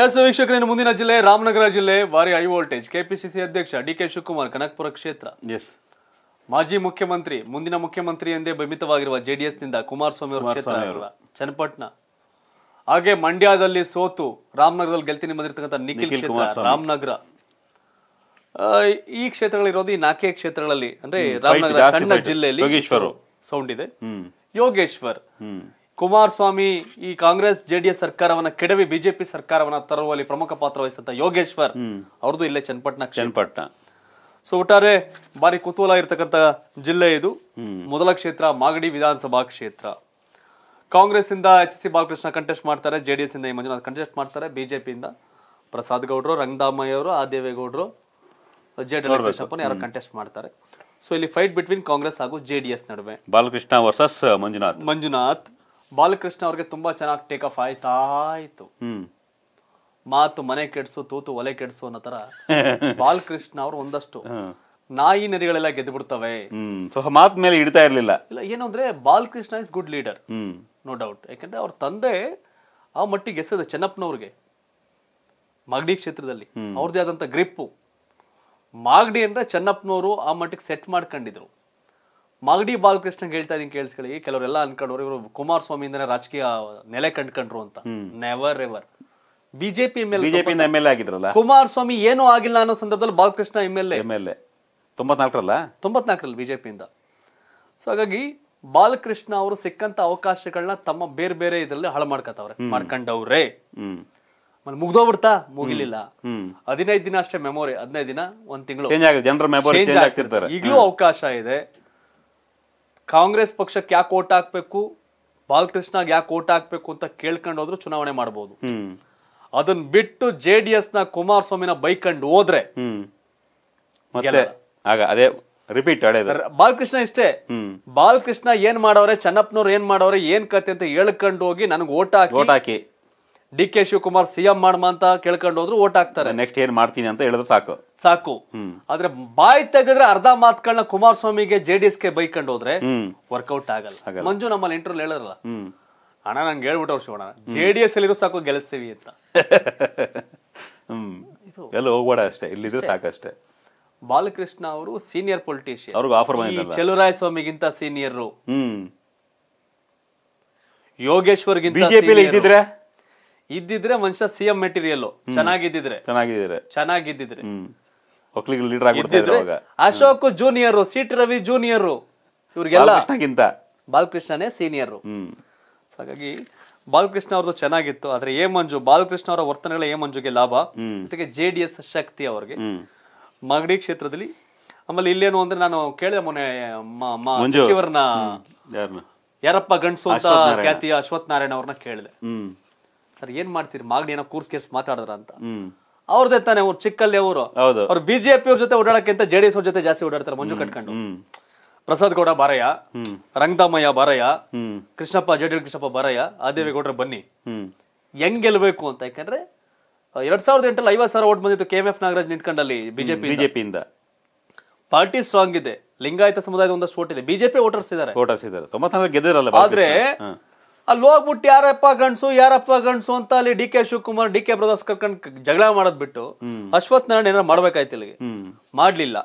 S ವೀಕ್ಷಕರೇನು ಮುಂದಿನ ಜಿಲ್ಲೆ ರಾಮನಗರ ಜಿಲ್ಲೆ ಭಾರಿ ಹೈ ವೋಲ್ಟೇಜ್ ಕೆಪಿಸಿಸಿ ಅಧ್ಯಕ್ಷ ಡಿ ಕೆ ಶಿವಕುಮಾರ್ ಕನಕಪುರ ಕ್ಷೇತ್ರ ಎಸ್ ಮಾಜಿ ಮುಖ್ಯಮಂತ್ರಿ ಮುಂದಿನ ಮುಖ್ಯಮಂತ್ರಿ ಎಂದೇ ಬಿಂಬಿತವಾಗಿರುವ ಜೆಡಿಎಸ್ ನಿಂದ ಕುಮಾರಸ್ವಾಮಿ ಅವರ ಕ್ಷೇತ್ರ ಚನ್ನಪಟ್ಟಣ ಹಾಗೆ ಮಂಡ್ಯದಲ್ಲಿ ಸೋತು ರಾಮನಗರದಲ್ಲಿ ಗೆಲ್ತೀನಿ ಬಂದಿರತಕ್ಕಂಥ ನಿಖಿಲ್ ಕ್ಷೇತ್ರ ರಾಮನಗರ ಈ ಕ್ಷೇತ್ರಗಳಿರೋದು ಈ ನಾಲ್ಕೇ ಕ್ಷೇತ್ರಗಳಲ್ಲಿ ಅಂದ್ರೆ ರಾಮನಗರ ಸಣ್ಣ ಜಿಲ್ಲೆಯಲ್ಲಿ ಸೌಂಡ್ ಇದೆ ಯೋಗೇಶ್ವರ್ ಕುಮಾರಸ್ವಾಮಿ ಈ ಕಾಂಗ್ರೆಸ್ ಎಸ್ ಸರ್ಕಾರವನ್ನ ಕೆಡವಿ ಬಿಜೆಪಿ ಸರ್ಕಾರವನ್ನ ತರುವಲ್ಲಿ ಪ್ರಮುಖ ಪಾತ್ರ ವಹಿಸಂತ ಯೋಗೇಶ್ವರ್ ಅವ್ರದ್ದು ಇಲ್ಲೇ ಚನ್ನಪಟ್ಟಣ ಚನ್ನಪಟ್ಟಣ ಸೊ ಒಟ್ಟಾರೆ ಬಾರಿ ಕುತೂಹಲ ಇರತಕ್ಕಂತ ಜಿಲ್ಲೆ ಇದು ಮೊದಲ ಕ್ಷೇತ್ರ ಮಾಗಡಿ ವಿಧಾನಸಭಾ ಕ್ಷೇತ್ರ ಕಾಂಗ್ರೆಸ್ ಇಂದ ಎಚ್ ಸಿ ಬಾಲಕೃಷ್ಣ ಕಂಟೆಸ್ಟ್ ಮಾಡ್ತಾರೆ ಜೆಡಿಎಸ್ ಇಂದ ಈ ಮಂಜುನಾಥ್ ಕಂಟೆಸ್ಟ್ ಮಾಡ್ತಾರೆ ಬಿಜೆಪಿಯಿಂದ ಪ್ರಸಾದ್ ಗೌಡ್ರು ರಂಗದಾಮಯ್ಯ ಅವರು ಆ ದೇವೇಗೌಡರು ಜೆ ಡಿ ಕೃಷ್ಣಪ್ಪನ ಯಾರು ಕಂಟೆಸ್ಟ್ ಮಾಡ್ತಾರೆ ಸೊ ಇಲ್ಲಿ ಫೈಟ್ ಬಿಟ್ವೀನ್ ಕಾಂಗ್ರೆಸ್ ಹಾಗೂ ಜೆಡಿಎಸ್ ನಡುವೆ ಬಾಲಕೃಷ್ಣ ವರ್ಸಸ್ ಮಂಜುನಾಥ್ ಮಂಜುನಾಥ್ ಬಾಲಕೃಷ್ಣ ಅವ್ರಿಗೆ ತುಂಬಾ ಚೆನ್ನಾಗಿ ಟೇಕ್ ಆಫ್ ಆಯ್ತಾ ಇತ್ತು ಮಾತು ಮನೆ ಕೆಡ್ಸು ತೂತು ಒಲೆ ಕೆಡ್ಸು ಅನ್ನೋ ತರ ಬಾಲಕೃಷ್ಣ ಅವ್ರು ಒಂದಷ್ಟು ನಾಯಿ ನೆರಿಗಳೆಲ್ಲ ಗೆದ್ದು ಬಿಡ್ತವೆ ಮಾತ್ ಮೇಲೆ ಇಡ್ತಾ ಇರ್ಲಿಲ್ಲ ಇಲ್ಲ ಏನಂದ್ರೆ Balakrishna is good leader no doubt ಯಾಕಂದ್ರೆ ಅವ್ರ ತಂದೆ ಆ ಮಟ್ಟಿಗೆ ಎಸೆದ ಚೆನ್ನಪ್ಪನವ್ರಿಗೆ ಮಾಗಡಿ ಕ್ಷೇತ್ರದಲ್ಲಿ ಅವ್ರದೇ ಆದಂತ ಗ್ರಿಪ್ಪು ಮಾಗಡಿ ಅಂದ್ರೆ ಚೆನ್ನಪ್ಪನವರು ಆ ಮಟ್ಟಿಗೆ ಸೆಟ್ ಮಾಡ್ಕೊಂಡಿದ್ರು ಮಾಗಡಿ ಬಾಲಕೃಷ್ಣ ಹೇಳ್ತಾ ಇದೀನಿ ಕೇಳಿಸ್ಕೊಳ್ಳಿ ಕೆಲವರೆಲ್ಲ ಅನ್ಕೊಂಡವ್ರು ಇವರು ಸ್ವಾಮಿಯಿಂದ ರಾಜಕೀಯ ನೆಲೆ ಕಂಡ್ಕೊಂಡ್ರು ಅಂತ never ever BJP M L BJP M L ಆಗಿದ್ರಲ್ಲ ಸ್ವಾಮಿ ಏನೂ ಆಗಿಲ್ಲ ಅನ್ನೋ ಸಂದರ್ಭದಲ್ಲಿ Balakrishna M L M L A ತೊಂಬತ್ನಾಲ್ಕರಲ್ಲ ತೊಂಬತ್ನಾಲ್ಕರಲ್ಲಿ ಬಿಜೆಪಿಯಿಂದ ಸೊ ಹಾಗಾಗಿ ಬಾಲಕೃಷ್ಣ ಅವರು ಸಿಕ್ಕಂತ ಅವಕಾಶಗಳನ್ನ ತಮ್ಮ ಬೇರೆ ಬೇರೆ ಇದರಲ್ಲಿ ಹಾಳು ಮಾಡ್ಕತವ್ರೆ ಮಾಡ್ಕೊಂಡವ್ರೆ ಮುಗ್ದೋಗ್ಬಿಡ್ತಾ ಮುಗಿಲಿಲ್ಲ ಹದಿನೈದು ದಿನ ಅಷ್ಟೇ ಮೆಮೊರಿ ಹದಿನೈದು ದಿನ ಒಂದ್ ತಿಂಗಳು ಈಗಲೂ ಅವಕಾಶ ಇದೆ ಕಾಂಗ್ರೆಸ್ ಪಕ್ಷಕ್ಕೆ ಯಾಕೆ ಓಟ್ ಹಾಕ್ಬೇಕು ಬಾಲಕೃಷ್ಣ ಯಾಕೆ ಓಟ್ ಹಾಕ್ಬೇಕು ಅಂತ ಕೇಳ್ಕೊಂಡು ಹೋದ್ರು ಚುನಾವಣೆ ಮಾಡಬಹುದು ಅದನ್ನ ಬಿಟ್ಟು ಜೆ ಡಿ ಎಸ್ ನ ಕುಮಾರಸ್ವಾಮಿನ ಬೈಕಂಡು ಹೋದ್ರೆ ಆಗ ಅದೇ ರಿಪೀಟ್ ಬಾಲಕೃಷ್ಣ ಇಷ್ಟೇ ಬಾಲಕೃಷ್ಣ ಏನ್ ಮಾಡವ್ರೆ ಚನ್ನಪ್ಪನವ್ರು ಏನ್ ಮಾಡವ್ರೆ ಏನ್ ಕತೆ ಅಂತ ಹೇಳ್ಕೊಂಡು ಹೋಗಿ ನನಗೆ ಓಟ್ ಹಾಕಿ ಓಟ್ ಹಾಕಿ ಡಿ ಕೆ ಶಿವಕುಮಾರ್ ಸಿಎಂ ಮಾಡಮ ಅಂತ ಕೇಳ್ಕೊಂಡು ಹೋದ್ರು ಓಟ್ ಹಾಕ್ತಾರೆ ನೆಕ್ಸ್ಟ್ ಏನ್ ಮಾಡ್ತೀನಿ ಅಂತ ಹೇಳಿದ್ರೆ ಸಾಕು ಸಾಕು ಆದ್ರೆ ಬಾಯಿ ತೆಗೆದ್ರೆ ಅರ್ಧ ಮಾತುಗಳನ್ನ ಕುಮಾರಸ್ವಾಮಿಗೆ ಜೆ ಡಿ ಕೆ ಬೈಕೊಂಡು ಹೋದ್ರೆ ವರ್ಕೌಟ್ ಆಗಲ್ಲ ಮಂಜು ನಮ್ಮಲ್ಲಿ ಇಂಟರ್ವ್ಯೂ ಹೇಳಿದ್ರಲ್ಲ ಅಣ್ಣ ನಂಗೆ ಹೇಳ್ಬಿಟ್ಟವ್ರು ಶಿವಣ್ಣ ಜೆ ಡಿ ಎಸ್ ಅಲ್ಲಿರೋ ಸಾಕು ಗೆಲ್ಲಿಸ್ತೀವಿ ಅಂತ ಎಲ್ಲೋ ಎಲ್ಲ ಹೋಗ್ಬೇಡ ಅಷ್ಟೇ ಸಾಕು ಅಷ್ಟೇ ಬಾಲಕೃಷ್ಣ ಅವರು ಸೀನಿಯರ್ ಪೊಲಿಟಿಷಿಯನ್ ಅವ್ರಿಗೆ ಆಫರ್ ಬಂದಿದೆ ಚೆಲುರಾಯ ಸ್ವಾಮಿಗಿಂತ ಸೀನಿಯರ್ ಹ್ಮ್ ಯೋಗೇಶ್ವರ್ಗಿಂತ ಬಿಜೆಪಿ ಇದ್ದಿದ್ರೆ ಇದ್ದಿದ್ರೆ ಮನುಷ್ಯ ಸಿಎಂ ಮೆಟೀರಿಯಲ್ ಚೆನ್ನಾಗಿದ್ದಿದ್ರೆ ಚೆನ್ನಾಗಿದ್ದೀರ ಚೆನ್ನಾಗಿದ್ದಿದ್ರೆ ಒಕ್ಲಿಗೆ ಲೀಡರ್ ಆಗಿಬಿಡ್ತಿದ್ರೆ Ashok junior C T Ravi junior ಇವ್ರಿಗೆಲ್ಲ ಬಾಲಕೃಷ್ಣನೇ ಸೀನಿಯರ್ ಹಾಗಾಗಿ ಬಾಲಕೃಷ್ಣ ಅವ್ರದ್ದು ಚೆನ್ನಾಗಿತ್ತು ಆದ್ರೆ ಎ ಮಂಜು ಬಾಲಕೃಷ್ಣ ಅವರ ವರ್ತನೆಗಳ ಎ ಮಂಜುಗೆ ಲಾಭ ಜೊತೆಗೆ ಜೆ ಡಿ ಎಸ್ ಶಕ್ತಿ ಅವ್ರಿಗೆ ಮಗಡಿ ಕ್ಷೇತ್ರದಲ್ಲಿ ಆಮೇಲೆ ಇಲ್ಲೇನು ಅಂದ್ರೆ ನಾನು ಕೇಳಿದೆ ಮೊನ್ನೆ ಸಚಿವರನ್ನ ಯಾರಪ್ಪ ಗಂಡಸು ಅಂತ ಖ್ಯಾತಿಯ ಅಶ್ವಥ್ ನಾರಾಯಣ ಅವ್ರನ್ನ ಕೇಳಿದೆ ಸರ್ ಏನ್ ಮಾಡ್ತೀರಿ ಮಾಗಡಿ ಏನೋ ಕೂರ್ಸ್ ಕೇಸ್ ಮಾತಾಡಿದ್ರ ಅಂತ ಅವ್ರದೇ ತಾನೆ ಅವ್ರು ಚಿಕ್ಕಲ್ಲಿ ಅವರು ಅವ್ರು ಬಿಜೆಪಿ ಅವ್ರ ಜೊತೆ ಓಡಾಡಕ್ಕಿಂತ ಜೆಡಿಎಸ್ ಅವ್ರ ಜೊತೆ ಜಾಸ್ತಿ ಓಡಾಡ್ತಾರೆ ಮಂಜು ಕಟ್ಕೊಂಡು ಪ್ರಸಾದ್ ಗೌಡ ಬಾರಯ್ಯ ರಂಗದಾಮಯ್ಯ ಬಾರಯ್ಯ ಕೃಷ್ಣಪ್ಪ ಜೆಡಿ ಕೃಷ್ಣಪ್ಪ ಬಾರಯ್ಯ ಆದೇವೇಗೌಡರ ಬನ್ನಿ ಹೆಂಗ್ ಗೆಲ್ಬೇಕು ಅಂತ ಯಾಕಂದ್ರೆ ಎರಡ್ ಸಾವಿರದ ಎಂಟಲ್ಲಿ ಐವತ್ ಸಾವಿರ ಓಟ್ ಬಂದಿತ್ತು ಕೆ ಎಂ ಎಫ್ ನಾಗರಾಜ್ ನಿಂತ್ಕೊಂಡಲ್ಲಿ ಬಿಜೆಪಿ ಬಿಜೆಪಿಯಿಂದ ಪಾರ್ಟಿ ಸ್ಟ್ರಾಂಗ್ ಇದೆ ಲಿಂಗಾಯತ ಸಮುದಾಯದ ಒಂದಷ್ಟು ಓಟ್ ಇದೆ ಬಿಜೆಪಿ ವೋಟರ್ಸ್ ಇದ್ದಾರೆ ವೋಟರ್ಸ್ ಇದ್ದಾರೆ ಆದ್ರೆ ಅಲ್ಲಿ ಹೋಗ್ಬಿಟ್ಟು ಯಾರಪ್ಪ ಗಂಡ್ಸು ಯಾರಪ್ಪ ಗಂಡ್ಸು ಅಂತ ಅಲ್ಲಿ D K Shivakumar D K brothers ಕರ್ಕೊಂಡ್ ಜಗಳ ಮಾಡೋದ್ ಬಿಟ್ಟು ಅಶ್ವಥ್ ನಾರಾಯಣ ಇಲ್ಲಿ ಮಾಡ್ಬೇಕಾಯ್ತು ಇಲ್ಲಿಗೆ ಮಾಡ್ಲಿಲ್ಲ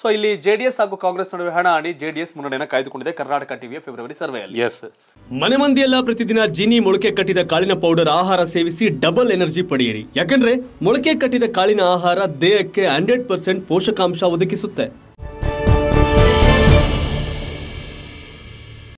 ಸೊ ಇಲ್ಲಿ ಜೆಡಿಎಸ್ ಹಾಗೂ ಕಾಂಗ್ರೆಸ್ ನಡುವೆ ಹಣ ಆಡಿ ಜೆಡಿಎಸ್ ಮುನ್ನಡೆಯನ್ನು ಕಾಯ್ದುಕೊಂಡಿದೆ ಕರ್ನಾಟಕ ಟಿವಿಯ ಫೆಬ್ರವರಿ ಸರ್ವೆಯಲ್ಲಿ ಎಸ್ ಮನೆ ಮಂದಿಯೆಲ್ಲ ಪ್ರತಿದಿನ ಜಿನಿ ಮೊಳಕೆ ಕಟ್ಟಿದ ಕಾಳಿನ ಪೌಡರ್ ಆಹಾರ ಸೇವಿಸಿ ಡಬಲ್ ಎನರ್ಜಿ ಪಡೆಯಿರಿ ಯಾಕಂದ್ರೆ ಮೊಳಕೆ ಕಟ್ಟಿದ ಕಾಳಿನ ಆಹಾರ ದೇಹಕ್ಕೆ ಹಂಡ್ರೆಡ್ ಪರ್ಸೆಂಟ್ ಪೋಷಕಾಂಶ ಒದಗಿಸುತ್ತೆ